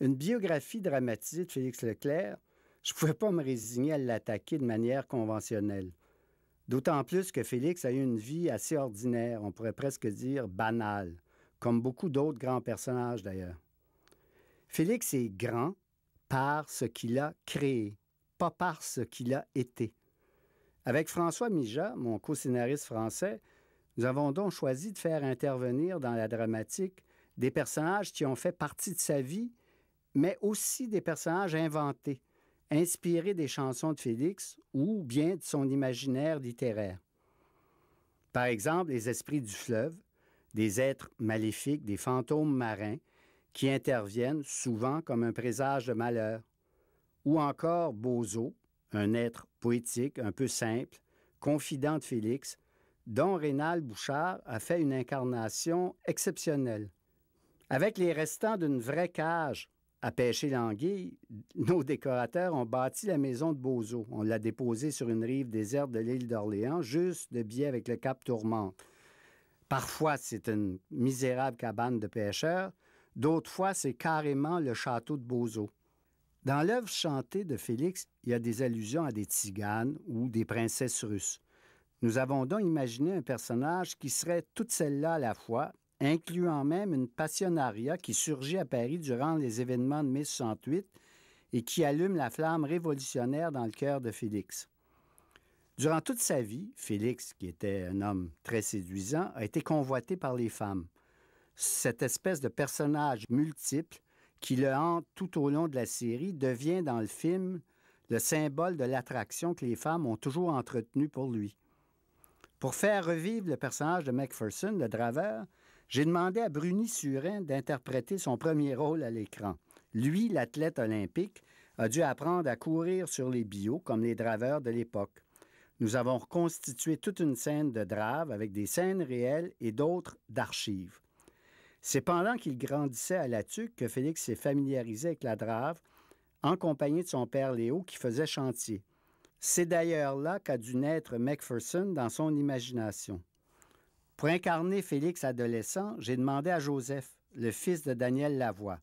une biographie dramatisée de Félix Leclerc, je ne pouvais pas me résigner à l'attaquer de manière conventionnelle. D'autant plus que Félix a eu une vie assez ordinaire, on pourrait presque dire banale, comme beaucoup d'autres grands personnages d'ailleurs. Félix est grand par ce qu'il a créé, pas par ce qu'il a été. Avec François Mija, mon co-scénariste français, nous avons donc choisi de faire intervenir dans la dramatique des personnages qui ont fait partie de sa vie mais aussi des personnages inventés, inspirés des chansons de Félix ou bien de son imaginaire littéraire. Par exemple, les esprits du fleuve, des êtres maléfiques, des fantômes marins, qui interviennent souvent comme un présage de malheur, ou encore Bozo, un être poétique, un peu simple, confident de Félix, dont Rénal Bouchard a fait une incarnation exceptionnelle. Avec les restants d'une vraie cage à pêcher l'anguille, nos décorateurs ont bâti la maison de Bozo. On l'a déposée sur une rive déserte de l'île d'Orléans, juste de biais avec le Cap Tourment. Parfois, c'est une misérable cabane de pêcheurs. D'autres fois, c'est carrément le château de Bozo. Dans l'œuvre chantée de Félix, il y a des allusions à des tziganes ou des princesses russes. Nous avons donc imaginé un personnage qui serait toutes celles-là à la fois, incluant même une passionnariat qui surgit à Paris durant les événements de 1608 et qui allume la flamme révolutionnaire dans le cœur de Félix. Durant toute sa vie, Félix, qui était un homme très séduisant, a été convoité par les femmes. Cette espèce de personnage multiple qui le hante tout au long de la série devient dans le film le symbole de l'attraction que les femmes ont toujours entretenue pour lui. Pour faire revivre le personnage de Macpherson, le draveur, j'ai demandé à Bruni Surin d'interpréter son premier rôle à l'écran. Lui, l'athlète olympique, a dû apprendre à courir sur les bio comme les draveurs de l'époque. Nous avons reconstitué toute une scène de drave avec des scènes réelles et d'autres d'archives. C'est pendant qu'il grandissait à La Tuque que Félix s'est familiarisé avec la drave en compagnie de son père Léo qui faisait chantier. C'est d'ailleurs là qu'a dû naître Macpherson dans son imagination. Pour incarner Félix adolescent, j'ai demandé à Joseph, le fils de Daniel Lavoie.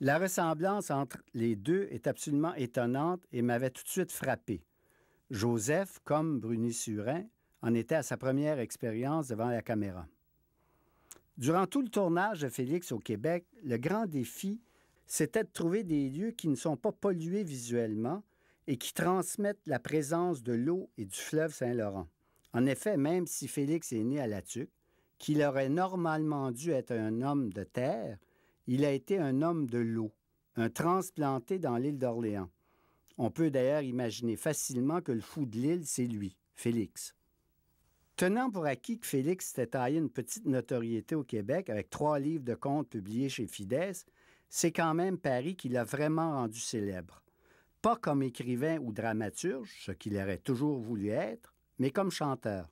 La ressemblance entre les deux est absolument étonnante et m'avait tout de suite frappé. Joseph, comme Bruni Surin, en était à sa première expérience devant la caméra. Durant tout le tournage de Félix au Québec, le grand défi, c'était de trouver des lieux qui ne sont pas pollués visuellement et qui transmettent la présence de l'eau et du fleuve Saint-Laurent. En effet, même si Félix est né à La Tuque, qu'il aurait normalement dû être un homme de terre, il a été un homme de l'eau, un transplanté dans l'île d'Orléans. On peut d'ailleurs imaginer facilement que le fou de l'île, c'est lui, Félix. Tenant pour acquis que Félix s'était taillé une petite notoriété au Québec avec trois livres de contes publiés chez Fidesz, c'est quand même Paris qui l'a vraiment rendu célèbre. Pas comme écrivain ou dramaturge, ce qu'il aurait toujours voulu être, mais comme chanteur.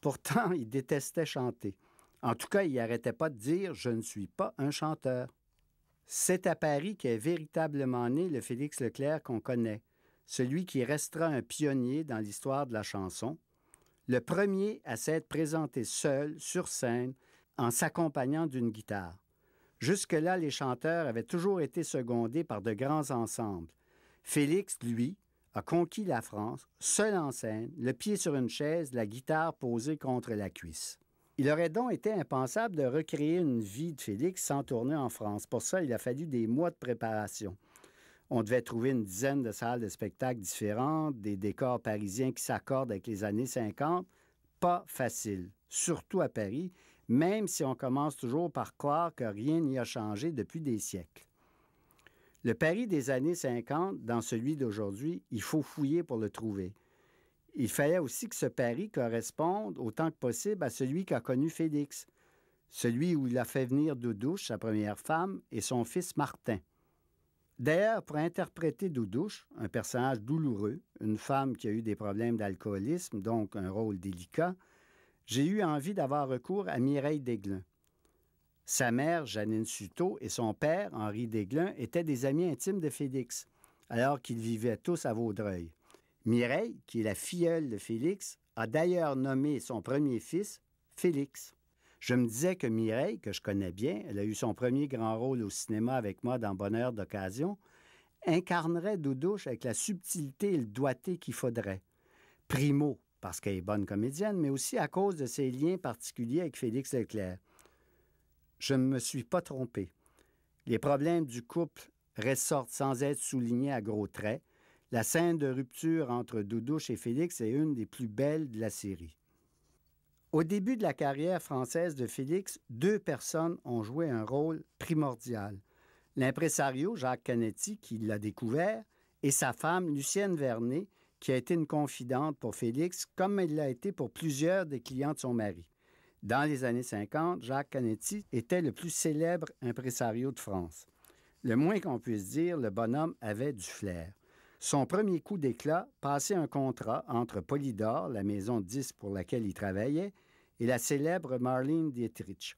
Pourtant, il détestait chanter. En tout cas, il n'arrêtait pas de dire Je ne suis pas un chanteur. C'est à Paris qu'est véritablement né le Félix Leclerc qu'on connaît, celui qui restera un pionnier dans l'histoire de la chanson, le premier à s'être présenté seul sur scène en s'accompagnant d'une guitare. Jusque-là, les chanteurs avaient toujours été secondés par de grands ensembles. Félix, lui, a conquis la France, seul en scène, le pied sur une chaise, la guitare posée contre la cuisse. Il aurait donc été impensable de recréer une vie de Félix sans tourner en France. Pour ça, il a fallu des mois de préparation. On devait trouver une dizaine de salles de spectacle différentes, des décors parisiens qui s'accordent avec les années 50. Pas facile, surtout à Paris, même si on commence toujours par croire que rien n'y a changé depuis des siècles. Le Paris des années 50, dans celui d'aujourd'hui, il faut fouiller pour le trouver. Il fallait aussi que ce Paris corresponde autant que possible à celui qu'a connu Félix, celui où il a fait venir Doudouche, sa première femme, et son fils Martin. D'ailleurs, pour interpréter Doudouche, un personnage douloureux, une femme qui a eu des problèmes d'alcoolisme, donc un rôle délicat, j'ai eu envie d'avoir recours à Mireille d'aiglin sa mère, Janine Suto, et son père, Henri Desglin, étaient des amis intimes de Félix, alors qu'ils vivaient tous à Vaudreuil. Mireille, qui est la filleule de Félix, a d'ailleurs nommé son premier fils Félix. Je me disais que Mireille, que je connais bien, elle a eu son premier grand rôle au cinéma avec moi dans Bonheur d'occasion, incarnerait Doudouche avec la subtilité et le doigté qu'il faudrait. Primo, parce qu'elle est bonne comédienne, mais aussi à cause de ses liens particuliers avec Félix Leclerc. Je ne me suis pas trompé. Les problèmes du couple ressortent sans être soulignés à gros traits. La scène de rupture entre Doudouche et Félix est une des plus belles de la série. Au début de la carrière française de Félix, deux personnes ont joué un rôle primordial. L'impresario Jacques Canetti, qui l'a découvert, et sa femme Lucienne Vernet, qui a été une confidente pour Félix, comme elle l'a été pour plusieurs des clients de son mari. Dans les années 50, Jacques Canetti était le plus célèbre impresario de France. Le moins qu'on puisse dire, le bonhomme avait du flair. Son premier coup d'éclat passait un contrat entre Polydor, la maison 10 pour laquelle il travaillait, et la célèbre Marlene Dietrich.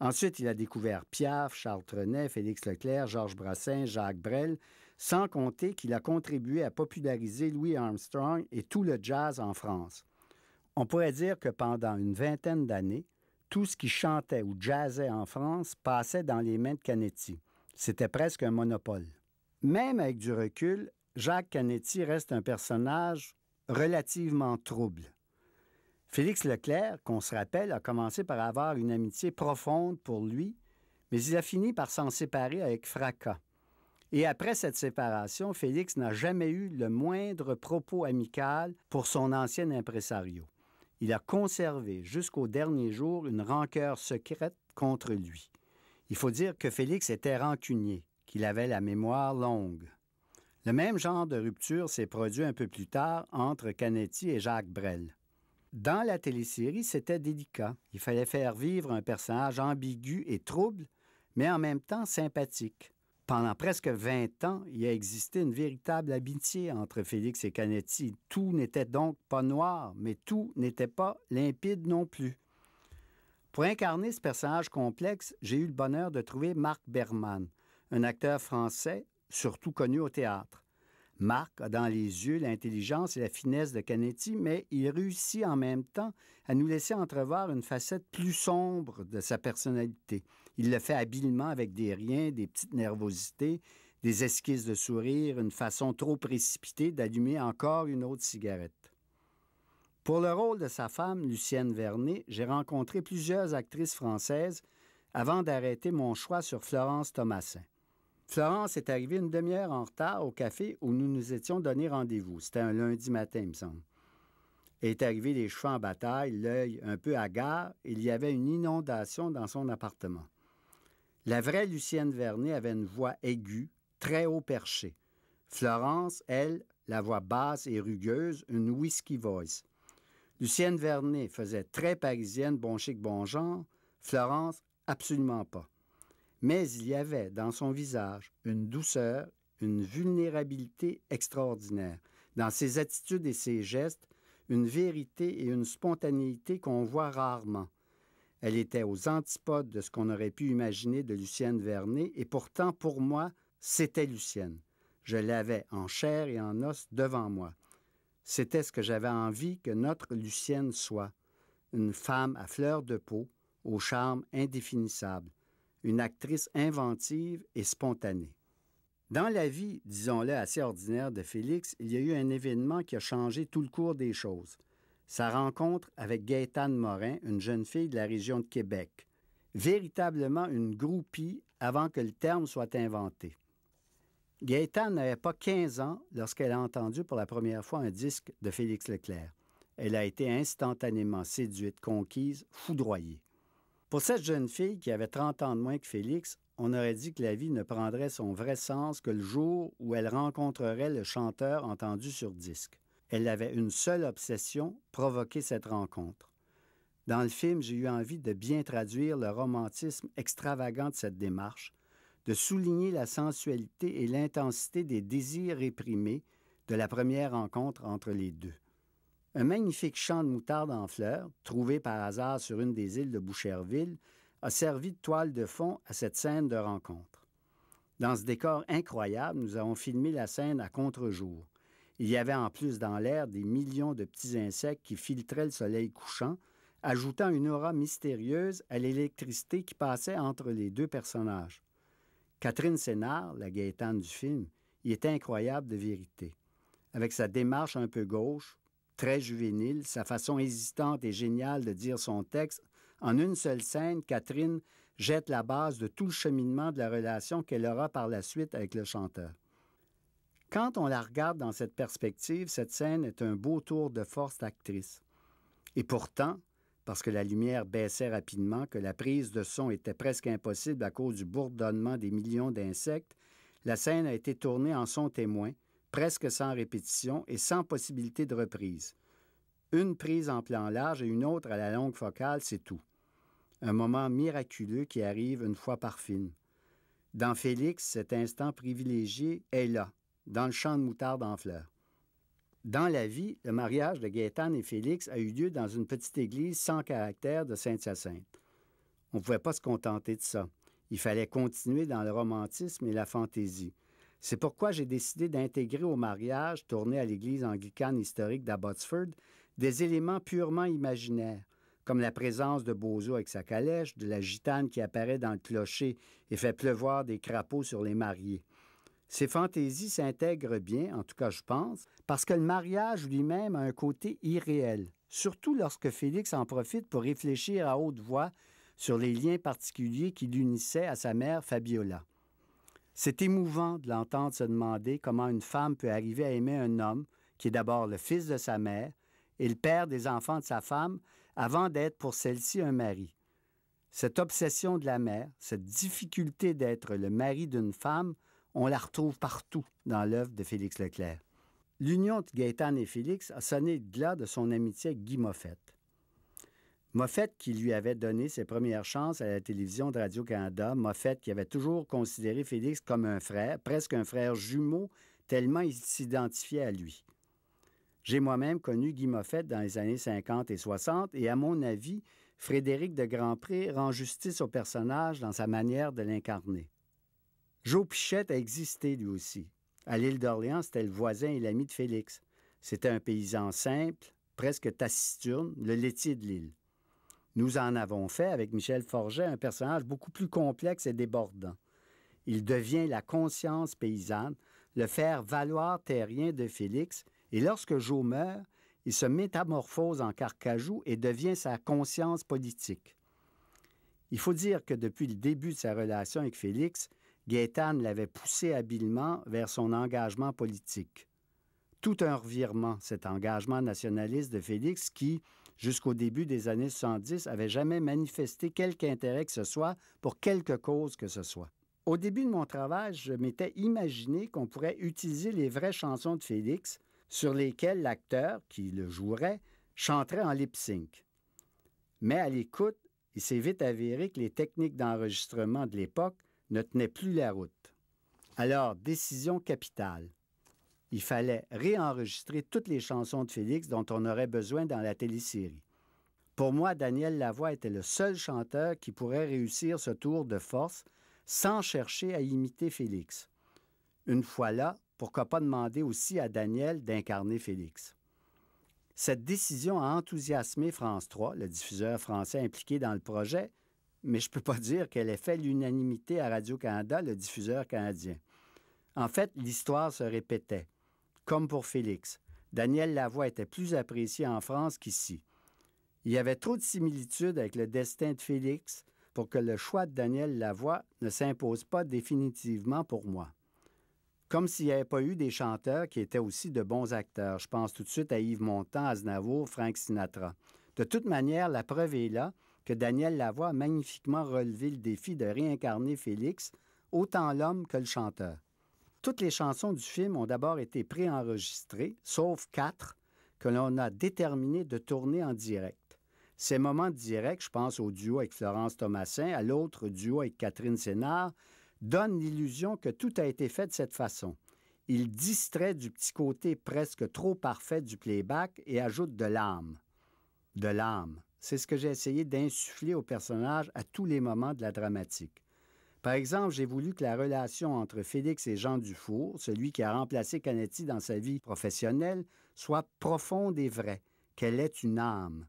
Ensuite, il a découvert Pierre, Charles Trenet, Félix Leclerc, Georges Brassin, Jacques Brel, sans compter qu'il a contribué à populariser Louis Armstrong et tout le jazz en France. On pourrait dire que pendant une vingtaine d'années, tout ce qui chantait ou jazzait en France passait dans les mains de Canetti. C'était presque un monopole. Même avec du recul, Jacques Canetti reste un personnage relativement trouble. Félix Leclerc, qu'on se rappelle, a commencé par avoir une amitié profonde pour lui, mais il a fini par s'en séparer avec fracas. Et après cette séparation, Félix n'a jamais eu le moindre propos amical pour son ancien impresario. Il a conservé jusqu'au dernier jour une rancœur secrète contre lui. Il faut dire que Félix était rancunier, qu'il avait la mémoire longue. Le même genre de rupture s'est produit un peu plus tard entre Canetti et Jacques Brel. Dans la télésérie, c'était délicat. Il fallait faire vivre un personnage ambigu et trouble, mais en même temps sympathique pendant presque 20 ans, il a existé une véritable amitié entre Félix et Canetti. Tout n'était donc pas noir, mais tout n'était pas limpide non plus. Pour incarner ce personnage complexe, j'ai eu le bonheur de trouver Marc Berman, un acteur français surtout connu au théâtre. Marc a dans les yeux l'intelligence et la finesse de Canetti, mais il réussit en même temps à nous laisser entrevoir une facette plus sombre de sa personnalité. Il le fait habilement avec des riens, des petites nervosités, des esquisses de sourire, une façon trop précipitée d'allumer encore une autre cigarette. Pour le rôle de sa femme, Lucienne Vernet, j'ai rencontré plusieurs actrices françaises avant d'arrêter mon choix sur Florence Thomassin. Florence est arrivée une demi-heure en retard au café où nous nous étions donné rendez-vous. C'était un lundi matin, il me semble. Elle est arrivée les cheveux en bataille, l'œil un peu hagard. Il y avait une inondation dans son appartement. La vraie Lucienne Vernet avait une voix aiguë, très haut perché. Florence, elle, la voix basse et rugueuse, une whisky voice. Lucienne Vernet faisait très parisienne, bon chic, bon genre. Florence, absolument pas mais il y avait dans son visage une douceur, une vulnérabilité extraordinaire. Dans ses attitudes et ses gestes, une vérité et une spontanéité qu'on voit rarement. Elle était aux antipodes de ce qu'on aurait pu imaginer de Lucienne Vernet, et pourtant, pour moi, c'était Lucienne. Je l'avais en chair et en os devant moi. C'était ce que j'avais envie que notre Lucienne soit, une femme à fleur de peau, au charme indéfinissable, une actrice inventive et spontanée. Dans la vie, disons-le, assez ordinaire de Félix, il y a eu un événement qui a changé tout le cours des choses. Sa rencontre avec Gaétane Morin, une jeune fille de la région de Québec. Véritablement une groupie avant que le terme soit inventé. Gaétane n'avait pas 15 ans lorsqu'elle a entendu pour la première fois un disque de Félix Leclerc. Elle a été instantanément séduite, conquise, foudroyée. Pour cette jeune fille qui avait 30 ans de moins que Félix, on aurait dit que la vie ne prendrait son vrai sens que le jour où elle rencontrerait le chanteur entendu sur disque. Elle avait une seule obsession, provoquer cette rencontre. Dans le film, j'ai eu envie de bien traduire le romantisme extravagant de cette démarche, de souligner la sensualité et l'intensité des désirs réprimés de la première rencontre entre les deux. Un magnifique champ de moutarde en fleurs, trouvé par hasard sur une des îles de Boucherville, a servi de toile de fond à cette scène de rencontre. Dans ce décor incroyable, nous avons filmé la scène à contre-jour. Il y avait en plus dans l'air des millions de petits insectes qui filtraient le soleil couchant, ajoutant une aura mystérieuse à l'électricité qui passait entre les deux personnages. Catherine Sénard, la Gaétane du film, y était incroyable de vérité. Avec sa démarche un peu gauche, très juvénile, sa façon hésitante et géniale de dire son texte, en une seule scène, Catherine jette la base de tout le cheminement de la relation qu'elle aura par la suite avec le chanteur. Quand on la regarde dans cette perspective, cette scène est un beau tour de force d'actrice. Et pourtant, parce que la lumière baissait rapidement, que la prise de son était presque impossible à cause du bourdonnement des millions d'insectes, la scène a été tournée en son témoin, presque sans répétition et sans possibilité de reprise. Une prise en plan large et une autre à la longue focale, c'est tout. Un moment miraculeux qui arrive une fois par film. Dans Félix, cet instant privilégié est là, dans le champ de moutarde en fleurs. Dans la vie, le mariage de Gaétane et Félix a eu lieu dans une petite église sans caractère de Saint-Hyacinthe. On ne pouvait pas se contenter de ça. Il fallait continuer dans le romantisme et la fantaisie. C'est pourquoi j'ai décidé d'intégrer au mariage, tourné à l'église anglicane historique d'Abbotsford, des éléments purement imaginaires, comme la présence de Bozo avec sa calèche, de la gitane qui apparaît dans le clocher et fait pleuvoir des crapauds sur les mariés. Ces fantaisies s'intègrent bien, en tout cas je pense, parce que le mariage lui-même a un côté irréel, surtout lorsque Félix en profite pour réfléchir à haute voix sur les liens particuliers qui l'unissaient à sa mère Fabiola. C'est émouvant de l'entendre se demander comment une femme peut arriver à aimer un homme qui est d'abord le fils de sa mère et le père des enfants de sa femme avant d'être pour celle-ci un mari. Cette obsession de la mère, cette difficulté d'être le mari d'une femme, on la retrouve partout dans l'œuvre de Félix Leclerc. L'union de Gaétan et Félix a sonné le glas de son amitié avec Guy Moffett, qui lui avait donné ses premières chances à la télévision de Radio-Canada, Moffett, qui avait toujours considéré Félix comme un frère, presque un frère jumeau, tellement il s'identifiait à lui. J'ai moi-même connu Guy Moffett dans les années 50 et 60, et à mon avis, Frédéric de Grandpré rend justice au personnage dans sa manière de l'incarner. Joe Pichette a existé lui aussi. À l'île d'Orléans, c'était le voisin et l'ami de Félix. C'était un paysan simple, presque taciturne, le laitier de l'île. Nous en avons fait avec Michel Forget un personnage beaucoup plus complexe et débordant. Il devient la conscience paysanne, le faire valoir terrien de Félix, et lorsque Joe meurt, il se métamorphose en carcajou et devient sa conscience politique. Il faut dire que depuis le début de sa relation avec Félix, Gaétan l'avait poussé habilement vers son engagement politique. Tout un revirement, cet engagement nationaliste de Félix qui, jusqu'au début des années 110, avait jamais manifesté quelque intérêt que ce soit pour quelque cause que ce soit. Au début de mon travail, je m'étais imaginé qu'on pourrait utiliser les vraies chansons de Félix, sur lesquelles l'acteur, qui le jouerait, chanterait en lip sync. Mais à l'écoute, il s'est vite avéré que les techniques d'enregistrement de l'époque ne tenaient plus la route. Alors, décision capitale il fallait réenregistrer toutes les chansons de Félix dont on aurait besoin dans la télésérie. Pour moi, Daniel Lavoie était le seul chanteur qui pourrait réussir ce tour de force sans chercher à imiter Félix. Une fois là, pourquoi pas demander aussi à Daniel d'incarner Félix? Cette décision a enthousiasmé France 3, le diffuseur français impliqué dans le projet, mais je ne peux pas dire qu'elle ait fait l'unanimité à Radio-Canada, le diffuseur canadien. En fait, l'histoire se répétait. Comme pour Félix, Daniel Lavoie était plus apprécié en France qu'ici. Il y avait trop de similitudes avec le destin de Félix pour que le choix de Daniel Lavoie ne s'impose pas définitivement pour moi. Comme s'il n'y avait pas eu des chanteurs qui étaient aussi de bons acteurs. Je pense tout de suite à Yves Montand, Aznavour, Frank Sinatra. De toute manière, la preuve est là que Daniel Lavoie a magnifiquement relevé le défi de réincarner Félix, autant l'homme que le chanteur. Toutes les chansons du film ont d'abord été préenregistrées, sauf quatre que l'on a déterminé de tourner en direct. Ces moments directs, je pense au duo avec Florence Thomasin, à l'autre duo avec Catherine Sénard, donnent l'illusion que tout a été fait de cette façon. Il distrait du petit côté presque trop parfait du playback et ajoutent de l'âme. De l'âme. C'est ce que j'ai essayé d'insuffler au personnage à tous les moments de la dramatique. Par exemple, j'ai voulu que la relation entre Félix et Jean Dufour, celui qui a remplacé Canetti dans sa vie professionnelle, soit profonde et vraie, qu'elle ait une âme,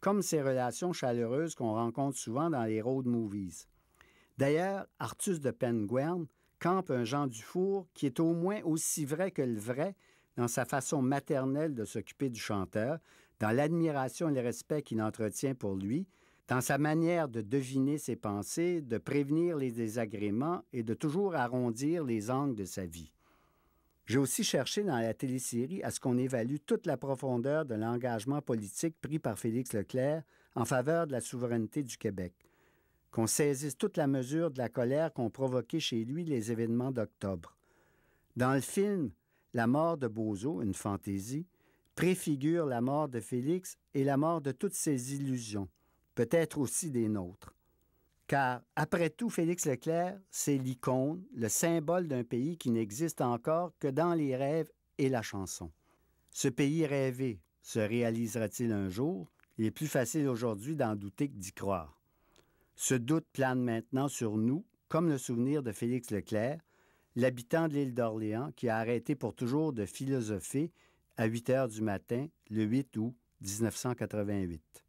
comme ces relations chaleureuses qu'on rencontre souvent dans les road movies. D'ailleurs, Artus de Penguern campe un Jean Dufour qui est au moins aussi vrai que le vrai dans sa façon maternelle de s'occuper du chanteur, dans l'admiration et le respect qu'il entretient pour lui, dans sa manière de deviner ses pensées, de prévenir les désagréments et de toujours arrondir les angles de sa vie. J'ai aussi cherché dans la télésérie à ce qu'on évalue toute la profondeur de l'engagement politique pris par Félix Leclerc en faveur de la souveraineté du Québec, qu'on saisisse toute la mesure de la colère qu'ont provoqué chez lui les événements d'octobre. Dans le film, la mort de Bozo, une fantaisie, préfigure la mort de Félix et la mort de toutes ses illusions peut-être aussi des nôtres. Car, après tout, Félix Leclerc, c'est l'icône, le symbole d'un pays qui n'existe encore que dans les rêves et la chanson. Ce pays rêvé se réalisera-t-il un jour? Il est plus facile aujourd'hui d'en douter que d'y croire. Ce doute plane maintenant sur nous, comme le souvenir de Félix Leclerc, l'habitant de l'île d'Orléans qui a arrêté pour toujours de philosopher à 8 heures du matin le 8 août 1988.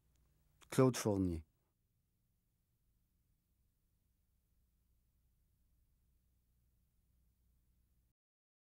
Claude Fournier.